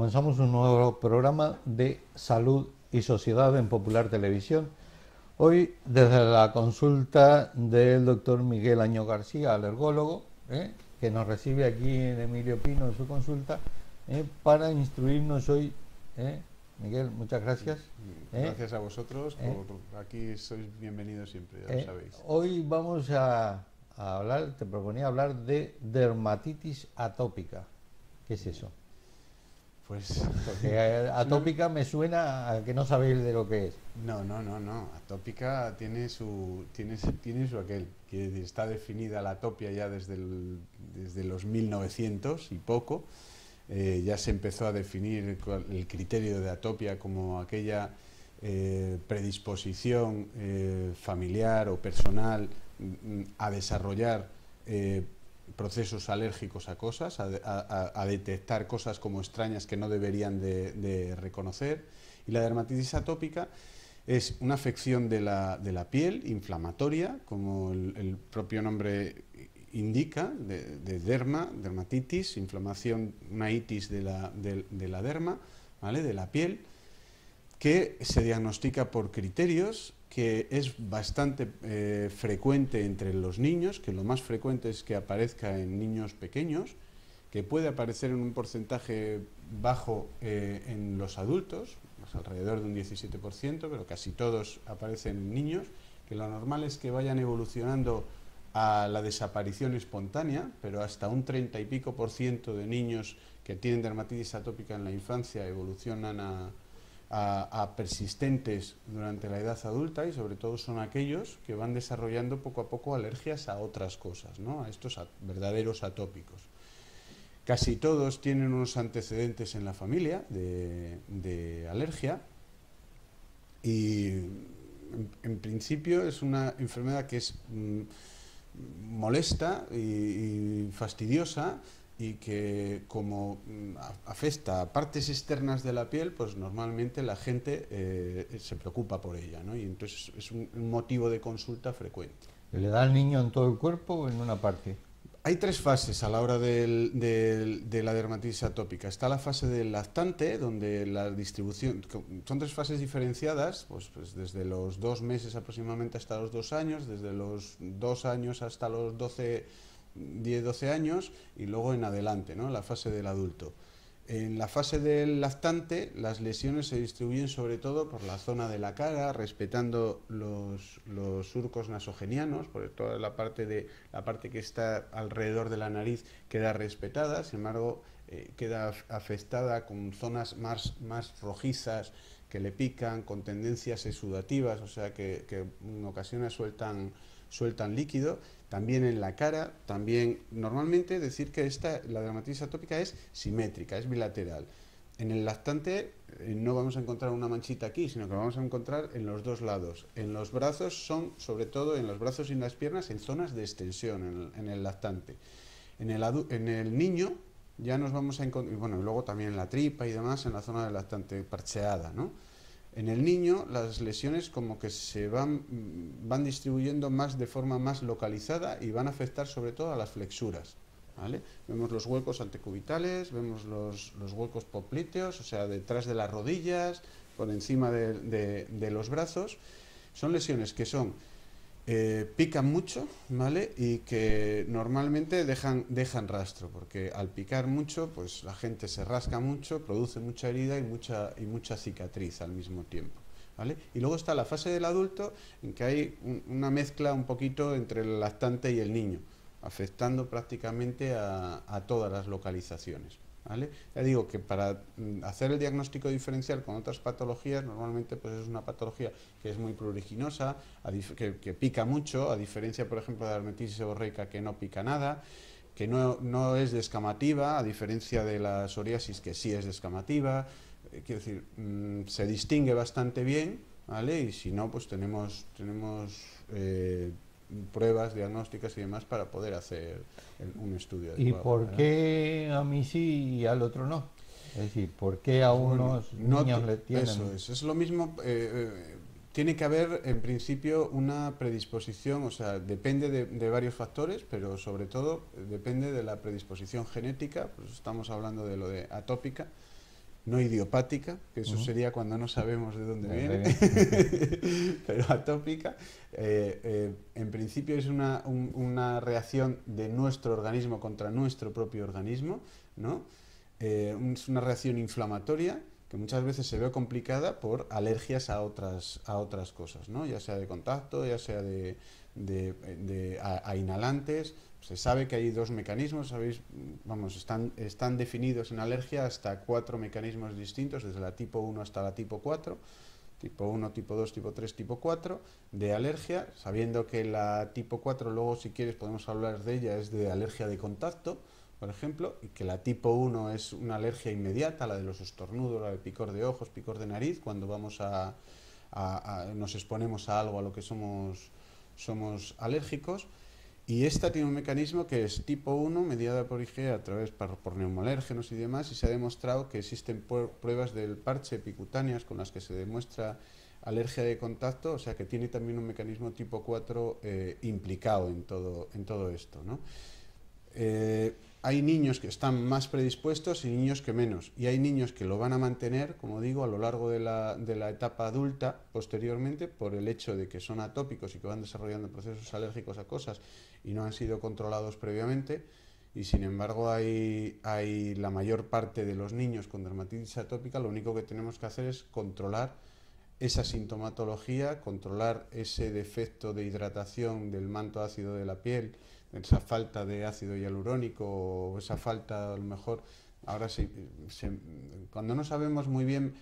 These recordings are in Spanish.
comenzamos un nuevo programa de salud y sociedad en Popular Televisión. Hoy desde la consulta del doctor Miguel Año García, alergólogo, eh, que nos recibe aquí en Emilio Pino en su consulta, eh, para instruirnos hoy. Eh, Miguel, muchas gracias. Gracias a vosotros, aquí sois bienvenidos siempre, ya lo sabéis. Hoy vamos a, a hablar, te proponía hablar de dermatitis atópica. ¿Qué es eso? Pues. Porque eh, atópica me suena a que no sabéis de lo que es. No, no, no, no. Atópica tiene su, tiene, tiene su aquel. que está definida la atopia ya desde, desde los 1900 y poco. Eh, ya se empezó a definir el criterio de atopia como aquella eh, predisposición familiar o personal mm, mm, a desarrollar procesos alérgicos a cosas, a, detectar cosas como extrañas que no deberían de, reconocer. Y la dermatitis atópica es una afección de la, piel inflamatoria, como el, propio nombre indica, de, derma, dermatitis, inflamación, una itis de la, de la derma, ¿vale? de la piel, que se diagnostica por criterios que es bastante eh, frecuente entre los niños, que lo más frecuente es que aparezca en niños pequeños, que puede aparecer en un porcentaje bajo eh, en los adultos, alrededor de un 17%, pero casi todos aparecen en niños, que lo normal es que vayan evolucionando a la desaparición espontánea, pero hasta un 30 y pico por ciento de niños que tienen dermatitis atópica en la infancia evolucionan a, a, persistentes durante la edad adulta y sobre todo son aquellos que van desarrollando poco a poco alergias a otras cosas, ¿no? a estos verdaderos atópicos. Casi todos tienen unos antecedentes en la familia de, alergia y en, principio es una enfermedad que es mm, molesta y fastidiosa, y que como mm, afecta a partes externas de la piel, pues normalmente la gente eh, se preocupa por ella, ¿no? Y entonces es un, motivo de consulta frecuente. ¿Le da al niño en todo el cuerpo o en una parte? Hay tres fases a la hora de la dermatitis atópica. Está la fase del lactante, donde la distribución... Son tres fases diferenciadas, pues, pues, desde los dos meses aproximadamente hasta los dos años, desde los dos años hasta los doce 10, 12 años y luego en adelante, ¿no? la fase del adulto. En la fase del lactante, las lesiones se distribuyen sobre todo por la zona de la cara, respetando los, surcos nasogenianos, por toda la parte, de, la parte que está alrededor de la nariz queda respetada, sin embargo, eh, queda afectada con zonas más, rojizas que le pican, con tendencias exudativas, o sea, que, en ocasiones sueltan líquido también en la cara, también normalmente decir que esta, la dermatitis atópica es simétrica, es bilateral. En el lactante eh, no vamos a encontrar una manchita aquí, sino que vamos a encontrar en los dos lados. En los brazos son, sobre todo en los brazos y en las piernas, en zonas de extensión en el, lactante. En el, niño ya nos vamos a encontrar, bueno, y luego también en la tripa y demás, en la zona del lactante parcheada, ¿no? En el niño las lesiones como que se van, distribuyendo más de forma más localizada y van a afectar sobre todo a las flexuras. ¿vale? Vemos los huecos antecubitales, vemos los, huecos poplíteos, o sea, detrás de las rodillas, por encima de los brazos. Son lesiones que son eh, pican mucho, ¿vale? Y que normalmente dejan, dejan rastro, porque al picar mucho, pues la gente se rasca mucho, produce mucha herida y mucha, y mucha cicatriz al mismo tiempo. Y luego está la fase del adulto, en que hay una mezcla un poquito entre el lactante y el niño, afectando prácticamente a todas las localizaciones. Ya digo que para mm, hacer el diagnóstico diferencial con otras patologías, normalmente pues es una patología que es muy pruriginosa, que, pica mucho, a diferencia, por ejemplo, de la dermatitis seborreica que no pica nada, que no, no es descamativa, a diferencia de la psoriasis que sí es descamativa, eh, quiero decir, mm, se distingue bastante bien, ¿vale? Y si no, pues tenemos, tenemos eh, pruebas diagnósticas y demás para poder hacer un estudio. ¿Y por qué a mí sí y al otro no? Es decir, ¿por qué a unos niños le tienen? Eso es, es lo mismo. Eh, eh, tiene que haber, en principio, una predisposición, o sea, depende de, varios factores, pero sobre todo eh, depende de la predisposición genética, pues estamos hablando de lo de atópica, no idiopática, que eso sería cuando no sabemos de dónde viene, pero atópica, eh, eh, en principio es una, reacción de nuestro organismo contra nuestro propio organismo, ¿no? Eh, es una reacción inflamatoria que muchas veces se ve complicada por alergias a otras, cosas, ya sea de contacto, ya sea de, a, inhalantes. Se sabe que hay dos mecanismos, ¿sabéis? Vamos, están definidos en alergia hasta cuatro mecanismos distintos, desde la tipo 1 hasta la tipo 4 tipo 1, tipo 2, tipo 3, tipo 4, de alergia, sabiendo que la tipo 4 luego si quieres podemos hablar de ella, es de alergia de contacto, por ejemplo, y que la tipo 1 es una alergia inmediata, la de los estornudos, la de picor de ojos, picor de nariz, cuando vamos a, nos exponemos a algo a lo que somos, somos alérgicos. Y esta tiene un mecanismo que es tipo 1, mediada por IgE a través por, por neumolérgenos y demás, y se ha demostrado que existen pruebas del parche epicutáneas con las que se demuestra alergia de contacto, o sea que tiene también un mecanismo tipo 4 eh, implicado en todo, en todo esto. ¿no? Eh, hay niños que están más predispuestos y niños que menos. Y hay niños que lo van a mantener, como digo, a lo largo de la, etapa adulta, posteriormente, por el hecho de que son atópicos y que van desarrollando procesos alérgicos a cosas y no han sido controlados previamente. Y sin embargo, hay, hay la mayor parte de los niños con dermatitis atópica, lo único que tenemos que hacer es controlar esa sintomatología, controlar ese defecto de hidratación del manto ácido de la piel, esa falta de ácido hialurónico o esa falta a lo mejor ahora sí cuando no sabemos muy bien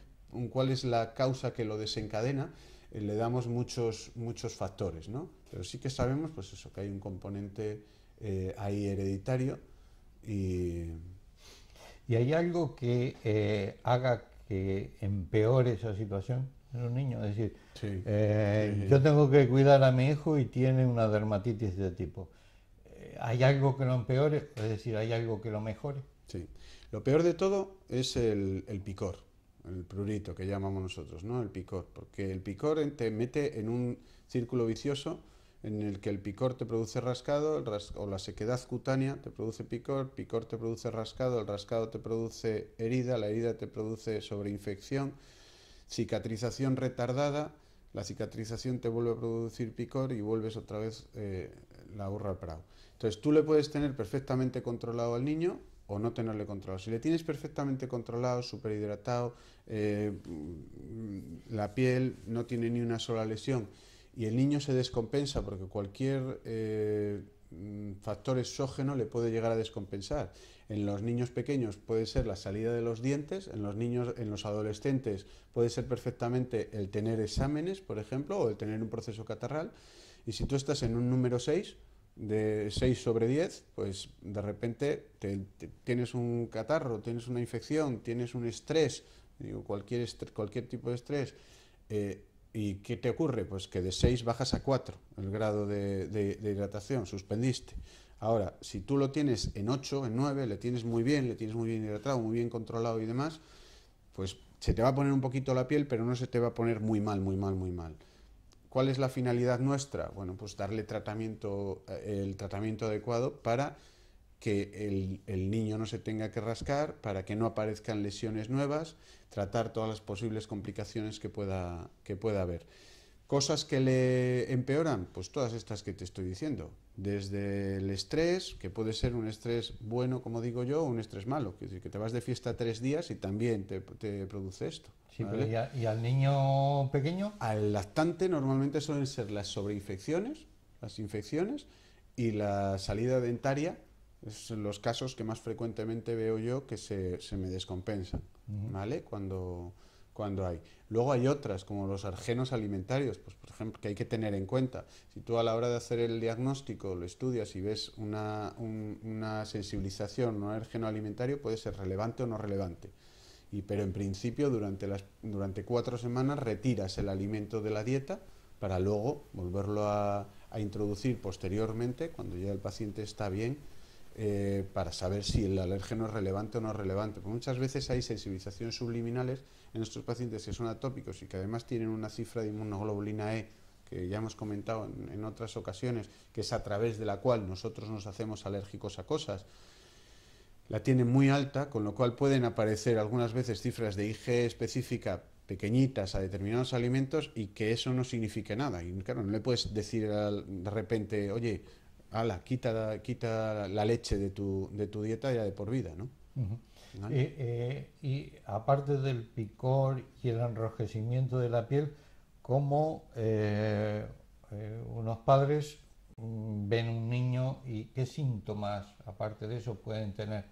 cuál es la causa que lo desencadena eh, le damos muchos muchos factores no pero sí que sabemos pues eso que hay un componente eh, ahí hereditario y hay algo que eh, haga que empeore esa situación en un niño es decir yo tengo que cuidar a mi hijo y tiene una dermatitis de tipo ¿Hay algo que lo empeore? Es decir, ¿hay algo que lo mejore? Sí. Lo peor de todo es el, picor, el prurito que llamamos nosotros, ¿no? El picor, porque el picor te mete en un círculo vicioso en el que el picor te produce rascado o la sequedad cutánea te produce picor, picor te produce rascado, el rascado te produce herida, la herida te produce sobreinfección, cicatrización retardada, la cicatrización te vuelve a producir picor y vuelves otra vez eh, la burra al prado. Entonces tú le puedes tener perfectamente controlado al niño o no tenerle controlado. Si le tienes perfectamente controlado, superhidratado, eh, mm, la piel no tiene ni una sola lesión y el niño se descompensa porque cualquier eh, mm, factor exógeno le puede llegar a descompensar. En los niños pequeños puede ser la salida de los dientes, en los niños, en los adolescentes puede ser perfectamente el tener exámenes, por ejemplo, o el tener un proceso catarral. Y si tú estás en un número 6, de 6 sobre 10, pues de repente tienes un catarro, tienes una infección, tienes un estrés, cualquier, cualquier tipo de estrés, eh, ¿y qué te ocurre? Pues que de 6 bajas a 4 el grado de, de hidratación, suspendiste. Ahora, si tú lo tienes en 8, en 9, le tienes muy bien, le tienes muy bien hidratado, muy bien controlado y demás, pues se te va a poner un poquito la piel, pero no se te va a poner muy mal, muy mal, muy mal. ¿Cuál es la finalidad nuestra? Bueno, pues darle eh, el tratamiento adecuado para que el, niño no se tenga que rascar, para que no aparezcan lesiones nuevas, tratar todas las posibles complicaciones que que pueda haber. Cosas que le empeoran, pues todas estas que te estoy diciendo. Desde el estrés, que puede ser un estrés bueno, como digo yo, o un estrés malo. Que, que te vas de fiesta tres días y también te, produce esto. ¿y, al niño pequeño? Al lactante normalmente suelen ser las sobreinfecciones, las infecciones y la salida dentaria. son los casos que más frecuentemente veo yo que se, se me descompensan, ¿vale? Cuando cuando hay. Luego hay otras, como los argenos alimentarios, pues, por ejemplo, que hay que tener en cuenta. Si tú a la hora de hacer el diagnóstico lo estudias y ves una, una sensibilización, un argeno alimentario, puede ser relevante o no relevante. Y, pero en principio, durante, cuatro semanas retiras el alimento de la dieta para luego volverlo a introducir posteriormente, cuando ya el paciente está bien, eh, para saber si el alérgeno es relevante o no es relevante. Porque muchas veces hay sensibilizaciones subliminales en estos pacientes que son atópicos y que además tienen una cifra de inmunoglobulina E que ya hemos comentado en, otras ocasiones, que es a través de la cual nosotros nos hacemos alérgicos a cosas la tienen muy alta, con lo cual pueden aparecer algunas veces cifras de IG específica pequeñitas a determinados alimentos y que eso no signifique nada. Y claro, no le puedes decir de repente, oye, ala, quita, quita la leche de tu, dieta ya de por vida, ¿no? Eh, eh, y aparte del picor y el enrojecimiento de la piel, ¿cómo eh, unos padres mm, ven un niño y qué síntomas, aparte de eso, pueden tener?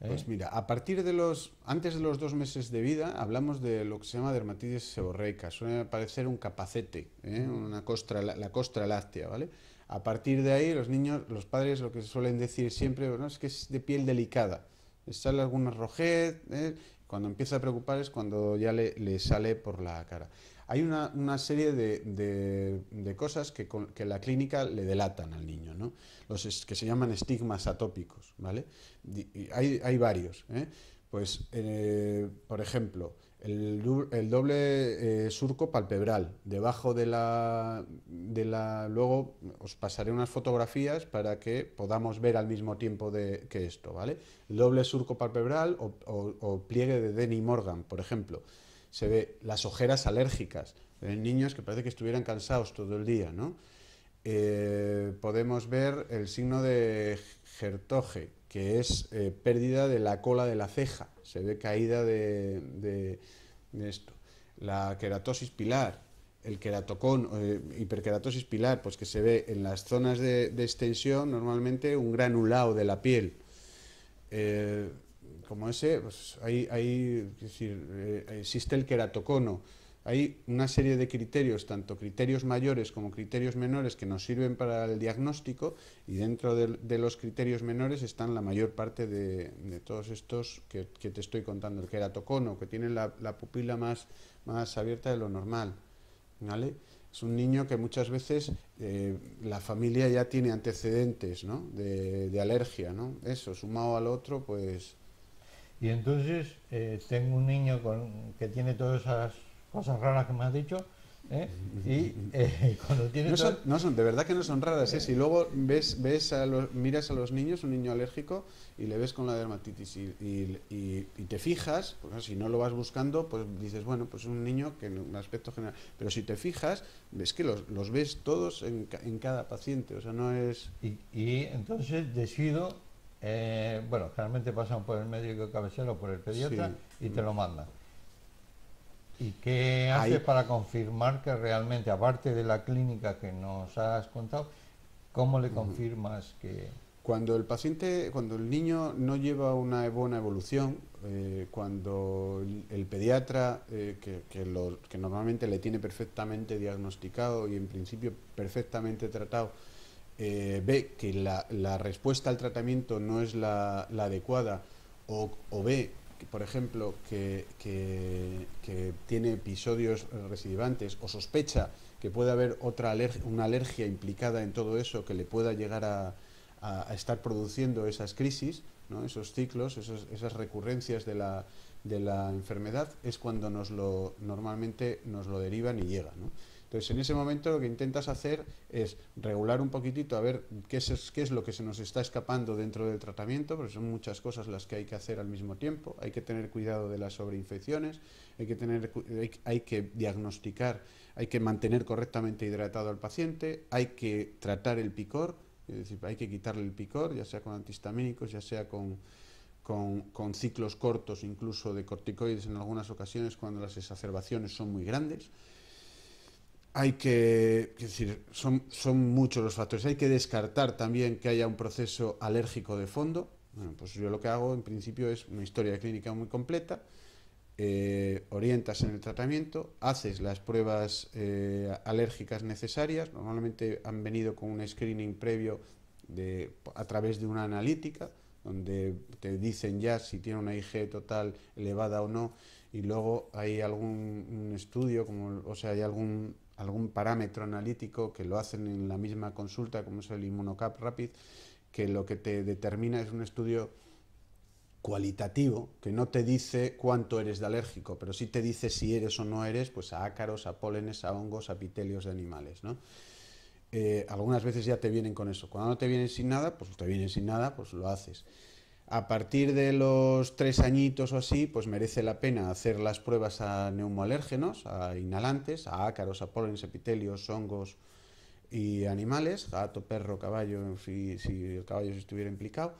Pues mira, a partir de los, antes de los dos meses de vida, hablamos de lo que se llama dermatitis seborreica, suele parecer un capacete, una costra, la, costra láctea, ¿vale? A partir de ahí, los niños, los padres, lo que suelen decir siempre, es que es de piel delicada. sale alguna ¿eh? cuando empieza a preocupar es cuando ya le, sale por la cara. Hay una, serie de, cosas que, en la clínica le delatan al niño, ¿no? Los que se llaman estigmas atópicos, ¿vale? hay, varios, ¿eh? Pues, eh, por ejemplo, el, doble surco palpebral, debajo de la, de la... Luego os pasaré unas fotografías para que podamos ver al mismo tiempo de, que esto, ¿vale? El doble surco palpebral o, pliegue de Denny Morgan, por ejemplo. Se ve las ojeras alérgicas, en niños que parece que estuvieran cansados todo el día, ¿no? podemos ver el signo de Gertoge, que es eh, pérdida de la cola de la ceja, se ve caída de, esto. La queratosis pilar, el queratocón, eh, hiperqueratosis pilar, pues que se ve en las zonas de, extensión normalmente un granulado de la piel. Eh, como ese, pues ahí existe el queratocono, hay una serie de criterios, tanto criterios mayores como criterios menores, que nos sirven para el diagnóstico y dentro de, los criterios menores están la mayor parte de, todos estos que, te estoy contando, el queratocono, que tiene la, pupila más, más, abierta de lo normal. ¿vale? Es un niño que muchas veces eh, la familia ya tiene antecedentes ¿no? de, de, alergia. ¿no? Eso, sumado al otro, pues... Y entonces eh, tengo un niño con, que tiene todas esas cosas raras que me has dicho. ¿eh? Y eh, cuando tienes... No son, de verdad que no son raras, ¿eh? Si luego ves, ves a los, miras a los niños, un niño alérgico, y le ves con la dermatitis y, te fijas, pues, si no lo vas buscando, pues dices, bueno, pues es un niño que en un aspecto general... Pero si te fijas, ves que los, los ves todos en, cada paciente, o sea, no es... Y, entonces decido, bueno, generalmente pasan por el médico cabecero o por el pediatra y te lo mandan. ¿Y qué haces para confirmar que realmente, aparte de la clínica que nos has contado, cómo le confirmas que... Cuando el paciente, cuando el niño no lleva una buena evolución, eh, cuando el pediatra, eh, que, normalmente le tiene perfectamente diagnosticado y en principio perfectamente tratado, eh, ve que la, respuesta al tratamiento no es la, adecuada o, ve por ejemplo, que, tiene episodios residuantes o sospecha que puede haber otra una alergia implicada en todo eso que le pueda llegar a, estar produciendo esas crisis, esos ciclos, esas recurrencias de la, enfermedad, es cuando normalmente nos lo derivan y llega. Entonces, en ese momento lo que intentas hacer es regular un poquitito a ver qué es, qué es lo que se nos está escapando dentro del tratamiento, porque son muchas cosas las que hay que hacer al mismo tiempo. Hay que tener cuidado de las sobreinfecciones, hay que, tener, que diagnosticar, hay que mantener correctamente hidratado al paciente, hay que tratar el picor, es decir, hay que quitarle el picor, ya sea con antihistamínicos, ya sea con, ciclos cortos incluso de corticoides en algunas ocasiones cuando las exacerbaciones son muy grandes hay que, decir, son, son muchos los factores. Hay que descartar también que haya un proceso alérgico de fondo. Bueno, pues yo lo que hago en principio es una historia clínica muy completa, eh, orientas en el tratamiento, haces las pruebas eh, alérgicas necesarias, normalmente han venido con un screening previo de, a través de una analítica, donde te dicen ya si tiene una IG total elevada o no, y luego hay algún estudio, como, o sea, hay algún algún parámetro analítico que lo hacen en la misma consulta, como es el Immunocap Rapid, que lo que te determina es un estudio cualitativo, que no te dice cuánto eres de alérgico, pero sí te dice si eres o no eres pues a ácaros, a pólenes, a hongos, a epitelios de animales, eh, algunas veces ya te vienen con eso. Cuando no te vienen sin nada, pues te vienen sin nada, pues lo haces a partir de los tres añitos o así, pues merece la pena hacer las pruebas a neumoalérgenos, a inhalantes, a ácaros, a polen, epitelios, hongos y animales, gato, perro, caballo, si, si el caballo estuviera implicado.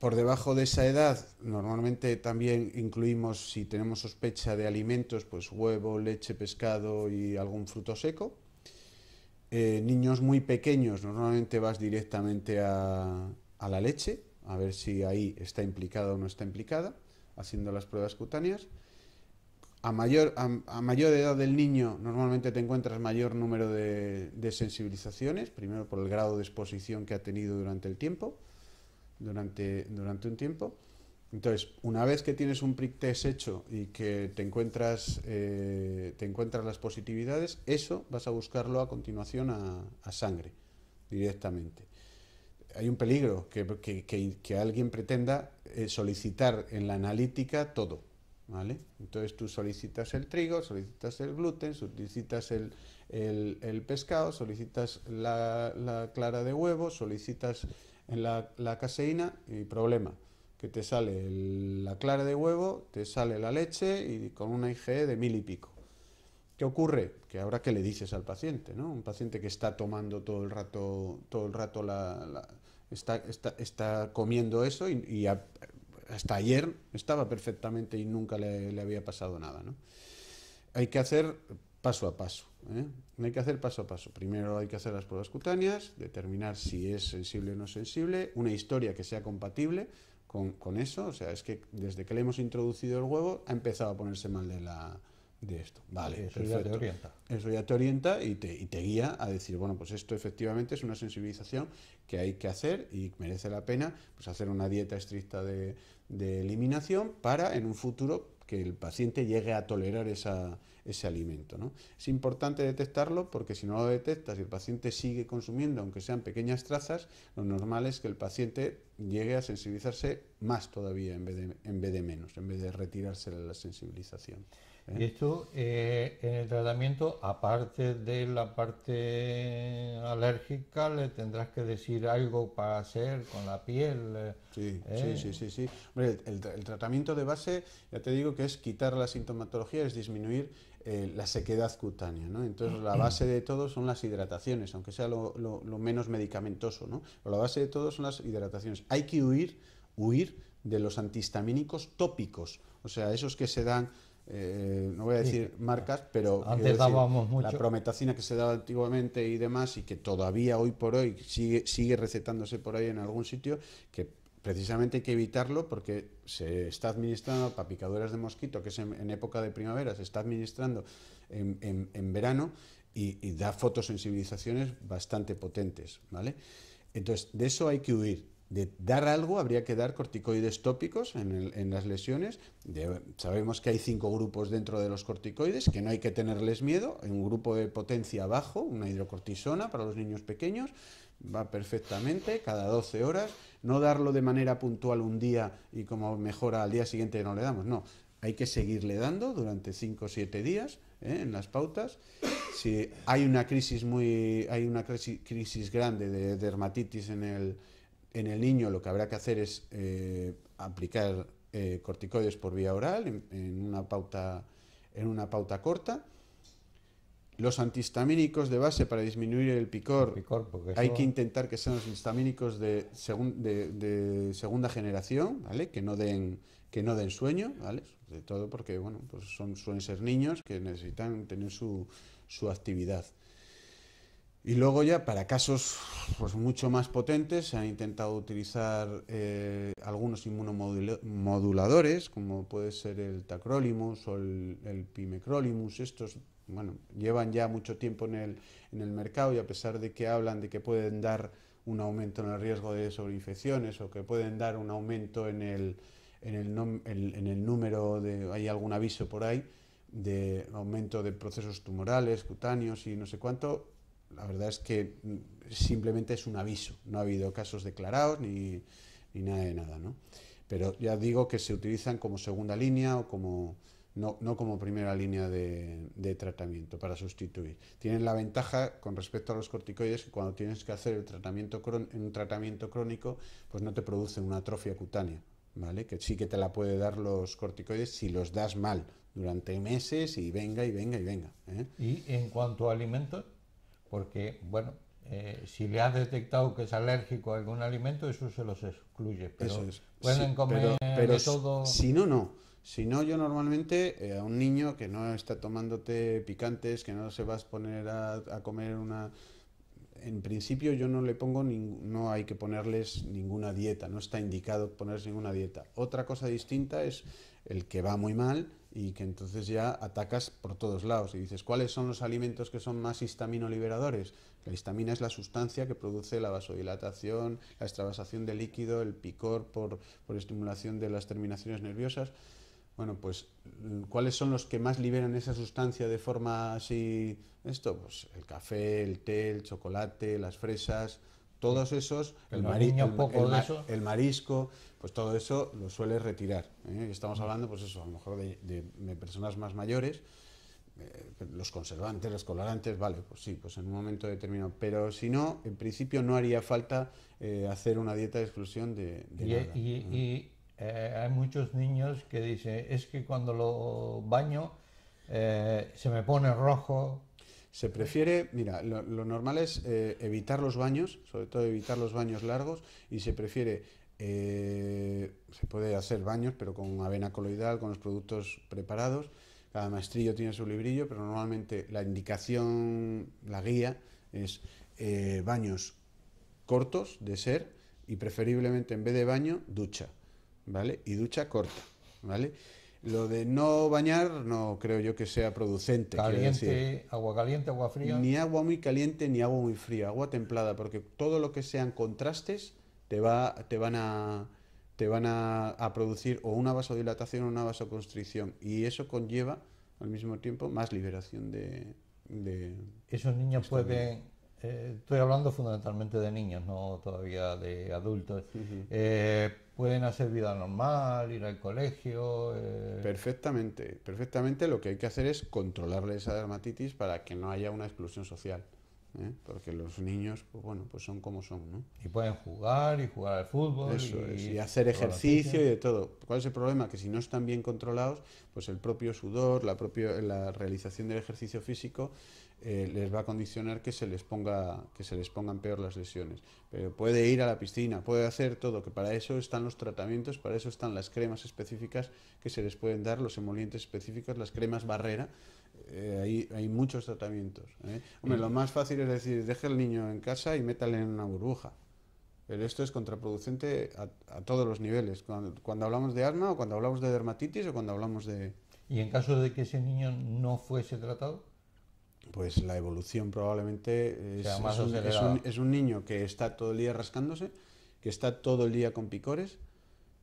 Por debajo de esa edad, normalmente también incluimos, si tenemos sospecha de alimentos, pues huevo, leche, pescado y algún fruto seco. Eh, niños muy pequeños, normalmente vas directamente a la leche, a ver si ahí está implicada o no está implicada, haciendo las pruebas cutáneas. A mayor, mayor edad del niño normalmente te encuentras mayor número de, sensibilizaciones, primero por el grado de exposición que ha tenido durante el tiempo, durante, durante un tiempo. Entonces, una vez que tienes un prick test hecho y que te encuentras, eh, te encuentras las positividades, eso vas a buscarlo a continuación a sangre directamente hay un peligro que, alguien pretenda eh, solicitar en la analítica todo. ¿Vale? Entonces tú solicitas el trigo, solicitas el gluten, solicitas el, el, pescado, solicitas la, clara de huevo, solicitas la, la caseína y problema, que te sale la clara de huevo, te sale la leche y con una IgE de mil y pico. ¿Qué ocurre? Que ahora ¿qué le dices al paciente, ¿no? Un paciente que está tomando todo el rato, todo el rato la está, está, comiendo eso y, hasta ayer estaba perfectamente y nunca le, había pasado nada. Hay que hacer paso a paso. ¿eh? Hay que hacer paso a paso. Primero hay que hacer las pruebas cutáneas, determinar si es sensible o no sensible, una historia que sea compatible con, con eso. O sea, es que desde que le hemos introducido el huevo ha empezado a ponerse mal de la, de esto. Vale, eso ya te orienta. y te, guía a decir, bueno, pues esto efectivamente es una sensibilización que hay que hacer y merece la pena pues, hacer una dieta estricta de, eliminación para en un futuro que el paciente llegue a tolerar ese alimento. ¿no? Es importante detectarlo porque si no lo detectas y el paciente sigue consumiendo, aunque sean pequeñas trazas, lo normal es que el paciente llegue a sensibilizarse más todavía en vez de, en vez de menos, en vez de retirarse la sensibilización. Y esto eh, en el tratamiento, aparte de la parte alérgica, le tendrás que decir algo para hacer con la piel. Eh, sí, ¿eh? sí, sí, sí. Hombre, el, tratamiento de base, ya te digo que es quitar la sintomatología, es disminuir la sequedad cutánea. ¿no? Entonces, la base de todo son las hidrataciones, aunque sea lo, menos medicamentoso. ¿no? Pero la base de todo son las hidrataciones. Hay que huir, huir de los antihistamínicos tópicos, o sea, esos que se dan eh, no voy a decir marcas, pero antes dábamos la prometacina que se daba antiguamente y demás y que todavía hoy por hoy sigue, sigue recetándose por ahí en algún sitio, que precisamente hay que evitarlo porque se está administrando para picaduras de mosquito, que es en, época de primavera, se está administrando en, verano y, da fotosensibilizaciones bastante potentes, ¿vale? Entonces, de eso hay que huir de dar algo, habría que dar corticoides tópicos en, las lesiones. sabemos que hay cinco grupos dentro de los corticoides, que no hay que tenerles miedo. un grupo de potencia bajo, una hidrocortisona para los niños pequeños, va perfectamente, cada 12 horas. No darlo de manera puntual un día y como mejora al día siguiente no le damos, no. Hay que seguirle dando durante 5 o 7 días ¿eh? en las pautas. Si hay una crisis, muy, hay una crisis grande de dermatitis en el en el niño lo que habrá que hacer es eh, aplicar eh, corticoides por vía oral en, una pauta, en una pauta corta. Los antihistamínicos de base para disminuir el picor, hay que intentar que sean los antihistamínicos de, segunda generación, que, no den, que no den sueño, ¿vale? de todo porque bueno, pues son, suelen ser niños que necesitan tener su actividad. Y luego ya para casos pues, mucho más potentes se han intentado utilizar eh, algunos inmunomoduladores, como puede ser el tacrolimus o el, pimecrolimus. Estos bueno, llevan ya mucho tiempo en el, en el mercado y a pesar de que hablan de que pueden dar un aumento en el riesgo de sobreinfecciones o que pueden dar un aumento en el, en en el número de, hay algún aviso por ahí, de aumento de procesos tumorales, cutáneos y no sé cuánto, la verdad es que simplemente es un aviso, no ha habido casos declarados ni, nada de nada, ¿no? Pero ya digo que se utilizan como segunda línea o como no, como primera línea de, tratamiento para sustituir. Tienen la ventaja con respecto a los corticoides que cuando tienes que hacer el tratamiento en un tratamiento crónico, pues no te producen una atrofia cutánea, ¿vale? Que sí que te la puede dar los corticoides si los das mal durante meses y venga y venga y venga. ¿eh? ¿Y en cuanto a alimentos? porque, bueno, eh, si le has detectado que es alérgico a algún alimento, eso se los excluye. Pero Pueden comer de todo. Si no, no. Si no, yo normalmente eh, a un niño que no está tomándote picantes, que no se va a poner a, comer una. En principio, yo no le pongo, no hay que ponerles ninguna dieta, no está indicado ponerles ninguna dieta. Otra cosa distinta es el que va muy mal, y que entonces ya atacas por todos lados y dices, ¿cuáles son los alimentos que son más liberadores La histamina es la sustancia que produce la vasodilatación, la extravasación de líquido, el picor por, por estimulación de las terminaciones nerviosas. Bueno, pues, ¿cuáles son los que más liberan esa sustancia de forma así? Esto, pues el café, el té, el chocolate, las fresas, todos esos, el, marisco, poco marisco, pues todo eso lo suele retirar. ¿eh? Estamos hablando, pues eso, a lo mejor de, personas más mayores, eh, los conservantes, los colorantes, vale, pues sí, pues en un momento determinado. Pero si no, en principio no haría falta eh, hacer una dieta de exclusión de, nada, y hay muchos niños que dicen, es que cuando lo baño se me pone rojo, se prefiere, mira, lo, normal es eh, evitar los baños, sobre todo evitar los baños largos, y se prefiere, eh, se puede hacer baños, pero con avena coloidal, con los productos preparados. Cada maestrillo tiene su librillo, pero normalmente la indicación, la guía, es eh, baños cortos de ser y preferiblemente en vez de baño, ducha, ¿vale? Y ducha corta, ¿vale? Lo de no bañar no creo yo que sea producente. Caliente, agua caliente, agua fría. Ni agua muy caliente ni agua muy fría, agua templada, porque todo lo que sean contrastes te, va, te van, a, te van a, producir o una vasodilatación o una vasoconstricción. Y eso conlleva al mismo tiempo más liberación de... de Esos niños pueden eh, estoy hablando fundamentalmente de niños, no todavía de adultos, eh, pueden hacer vida normal, ir al colegio. Eh. Perfectamente, perfectamente lo que hay que hacer es controlarle esa dermatitis para que no haya una exclusión social. Porque los niños, pues bueno, pues son como son, ¿no? Y pueden jugar y jugar al fútbol. y, hacer ejercicio y de todo. ¿Cuál es el problema? Que si no están bien controlados, pues el propio sudor, la, propia, la realización del ejercicio físico eh, les va a condicionar que se les ponga que se les pongan peor las lesiones pero puede ir a la piscina puede hacer todo que para eso están los tratamientos para eso están las cremas específicas que se les pueden dar los emolientes específicos las cremas barrera eh, hay, muchos tratamientos ¿eh? lo más fácil es decir deje el niño en casa y métale en una burbuja pero esto es contraproducente a, todos los niveles cuando, cuando hablamos de asma o cuando hablamos de dermatitis o cuando hablamos de y en caso de que ese niño no fuese tratado pues la evolución probablemente es, un, niño que está todo el día rascándose, que está todo el día con picores.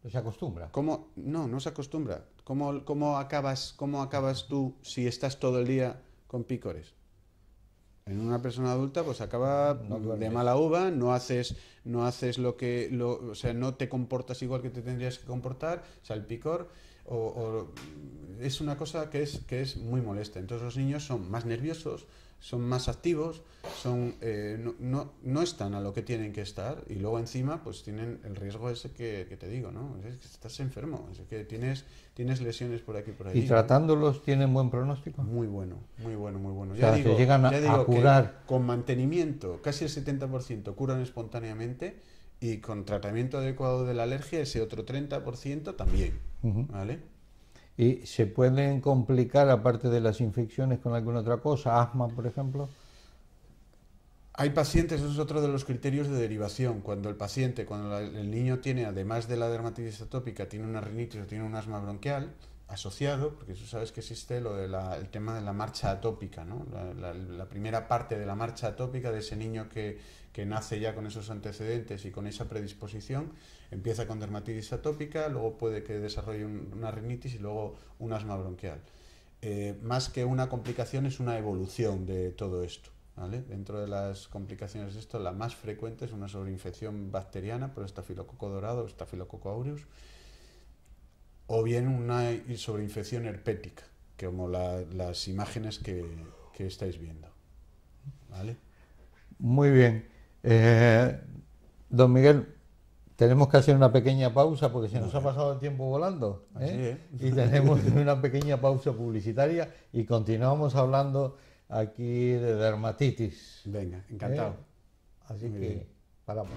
No se acostumbra. ¿Cómo? No, no se acostumbra. ¿Cómo, acabas, ¿Cómo acabas tú si estás todo el día con picores? En una persona adulta, pues acaba de mala uva, no haces, no haces lo que. no te comportas igual que te tendrías que comportar, o sea, el picor o, es una cosa que es, que es muy molesta. Entonces los niños son más nerviosos, son más activos, son, eh, no, están a lo que tienen que estar y luego encima pues tienen el riesgo ese que, te digo, ¿no? estás enfermo, que tienes, tienes lesiones por aquí por allí ¿Y tratándolos tienen buen pronóstico? Muy bueno, muy bueno, muy bueno. ya digo, curar. Que con mantenimiento, casi el 70% curan espontáneamente y con tratamiento adecuado de la alergia ese otro 30% también. ¿Vale? ¿Y se pueden complicar, aparte de las infecciones, con alguna otra cosa? ¿Asma, por ejemplo? Hay pacientes, eso es otro de los criterios de derivación. Cuando el paciente, cuando el niño tiene, además de la dermatitis atópica, tiene una rinitis o tiene un asma bronquial, asociado, porque tú sabes que existe lo tema de la marcha atópica, ¿no? la, primera parte de la marcha atópica de ese niño que, que, nace ya con esos antecedentes y con esa predisposición, empieza con dermatitis atópica, luego puede que desarrolle una rinitis y luego un asma bronquial. Eh, más que una complicación es una evolución de todo esto. Dentro de las complicaciones de esto, la más frecuente es una sobreinfección bacteriana por estafilococo dorado estafilococo aureus o bien una sobreinfección herpética, como las imágenes que, estáis viendo. Muy bien. Eh, don Miguel, tenemos que hacer una pequeña pausa porque se nos ha pasado el tiempo volando. ¿eh? Y tenemos una pequeña pausa publicitaria y continuamos hablando aquí de dermatitis. Venga, encantado. ¿Eh? Así que paramos.